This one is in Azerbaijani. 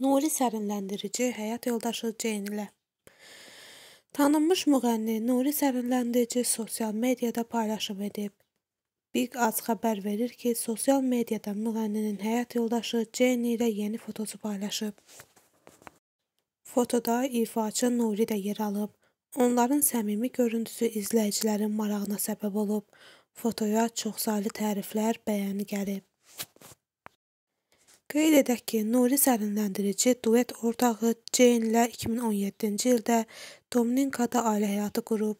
Nuri Sərinləndirici həyat yoldaşı Ceyn ilə Tanınmış müğənni Nuri Sərinləndirici sosial mediada paylaşım edib. Big Az xəbər verir ki, sosial mediada müğənninin həyat yoldaşı Ceyn ilə yeni fotosu paylaşıb. Fotoda ifaçı Nuri də yer alıb. Onların səmimi görüntüsü izləyicilərin marağına səbəb olub. Fotoya çoxsaylı təriflər, bəyəni gəlib. Qeyd edək ki, Nuri sərinləndirici duet ortağı Ceynlər 2017-ci ildə Domininkada ailə həyatı qurub.